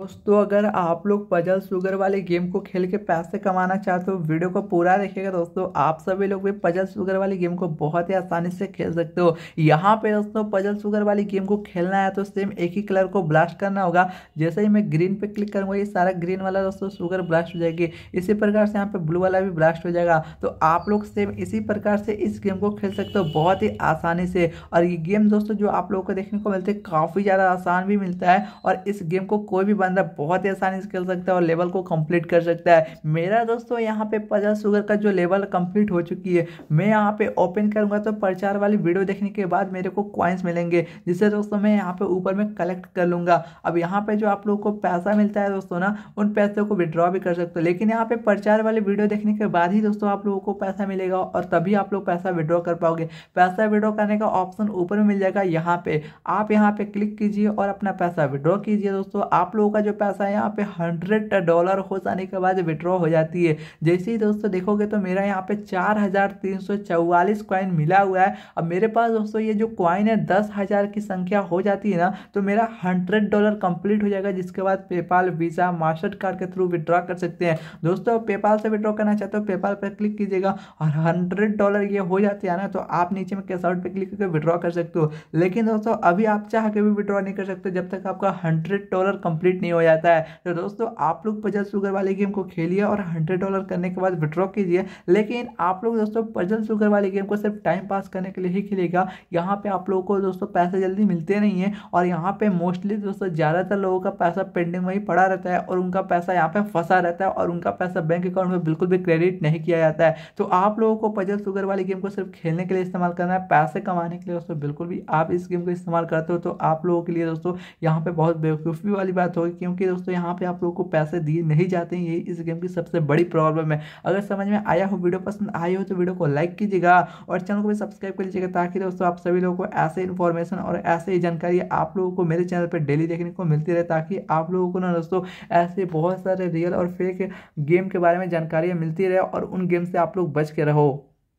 दोस्तों अगर आप लोग पजल शुगर वाले गेम को खेल के पैसे कमाना चाहते हो वीडियो को पूरा देखिएगा दोस्तों आप सभी लोग भी पजल शुगर वाली गेम को बहुत ही आसानी से खेल सकते हो यहाँ पे दोस्तों पजल शुगर वाली गेम को खेलना है तो सेम एक ही कलर को ब्लास्ट करना होगा जैसे ही मैं ग्रीन पे क्लिक करूँगा ये सारा ग्रीन वाला दोस्तों शुगर ब्लास्ट हो जाएगी इसी प्रकार से यहाँ पे ब्लू वाला भी ब्लास्ट हो जाएगा तो आप लोग सेम इसी प्रकार से इस गेम को खेल सकते हो बहुत ही आसानी से और ये गेम दोस्तों जो आप लोगों को देखने को मिलते काफ़ी ज़्यादा आसान भी मिलता है और इस गेम को कोई भी अंदर बहुत ही आसानी से खेल सकता है और लेवल को कंप्लीट कर सकता है मेरा दोस्तों यहाँ पे पचास शुगर का जो लेवल कंप्लीट हो चुकी है मैं यहाँ पे ओपन करूँगा तो प्रचार वाली वीडियो देखने के बाद मेरे को क्वाइंस मिलेंगे जिससे दोस्तों मैं यहाँ पे ऊपर में कलेक्ट कर लूँगा अब यहाँ पे जो आप लोगों को पैसा मिलता है दोस्तों ना उन पैसों को विड्रॉ भी कर सकते हो लेकिन यहाँ पे प्रचार वाली वीडियो देखने के बाद ही दोस्तों आप लोगों को पैसा मिलेगा और तभी आप लोग पैसा विड्रॉ कर पाओगे पैसा विड्रॉ करने का ऑप्शन ऊपर में मिल जाएगा यहाँ पे आप यहाँ पे क्लिक कीजिए और अपना पैसा विड्रॉ कीजिए दोस्तों आप लोग लोगों का जो पैसा है यहाँ पे हंड्रेड डॉलर हो जाने के बाद विड्रॉ हो जाती है जैसे ही दोस्तों देखोगे तो मेरा यहाँ पे चार हज़ार तीन सौ चौवालीस क्वाइन मिला हुआ है अब मेरे पास दोस्तों ये जो क्वाइन है दस हज़ार की संख्या हो जाती है ना तो मेरा हंड्रेड डॉलर कंप्लीट हो जाएगा जिसके बाद पेपाल वीज़ा मास्टर कार्ड के थ्रू विड्रॉ कर सकते हैं दोस्तों पेपाल से विड्रॉ करना चाहते हो पेपाल पर क्लिक कीजिएगा और हंड्रेड डॉलर ये हो जाते हैं ना तो आप नीचे में कैश आउट पर क्लिक करके विड्रॉ कर सकते हो लेकिन दोस्तों अभी आप चाह के भी विड्रॉ नहीं कर सकते जब तक आपका हंड्रेड डॉलर कंप्लीट कंप्लीट नहीं हो जाता है तो दोस्तों आप लोग पजल सुगर वाली गेम को खेलिए और हंड्रेड डॉलर करने के बाद विड्रॉ कीजिए लेकिन आप लोग दोस्तों पजल सुगर वाली गेम को सिर्फ टाइम पास करने के लिए ही खेलेगा यहाँ पर आप लोगों को दोस्तों पैसे जल्दी मिलते नहीं हैं और यहाँ पर मोस्टली दोस्तों ज़्यादातर लोगों का पैसा पेंडिंग में ही पड़ा रहता है और उनका पैसा यहाँ पर फंसा रहता है और उनका पैसा बैंक अकाउंट में बिल्कुल भी क्रेडिट नहीं किया जाता है तो आप लोगों को पजल सुगर वाली गेम को सिर्फ खेलने के लिए इस्तेमाल करना है पैसे कमाने के लिए दोस्तों बिल्कुल भी आप इस गेम को इस्तेमाल करते हो तो आप लोगों के लिए दोस्तों यहाँ पे बहुत बेवकूफ़ी वाली बात होगी क्योंकि दोस्तों यहाँ पे आप लोगों को पैसे दिए नहीं जाते हैं यही इस गेम की सबसे बड़ी प्रॉब्लम है अगर समझ में आया हो वीडियो पसंद आई हो तो वीडियो को लाइक कीजिएगा और चैनल को भी सब्सक्राइब कर लीजिएगा ताकि दोस्तों आप सभी लोगों को ऐसे इन्फॉर्मेशन और ऐसे ही जानकारी आप लोगों को मेरे चैनल पर डेली देखने को मिलती रहे ताकि आप लोगों को ना दोस्तों ऐसे बहुत सारे रियल और फेक गेम के बारे में जानकारियाँ मिलती रहे और उन गेम से आप लोग बच के रहो